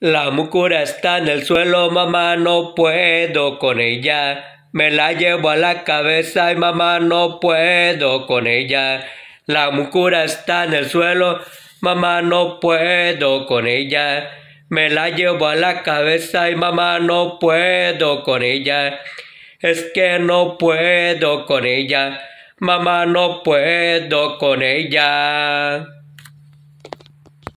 La mucura está en el suelo, mamá, no puedo con ella. Me la llevo a la cabeza y mamá, no puedo con ella. La mucura está en el suelo, mamá, no puedo con ella. Me la llevo a la cabeza y mamá, no puedo con ella. Es que no puedo con ella, mamá, no puedo con ella.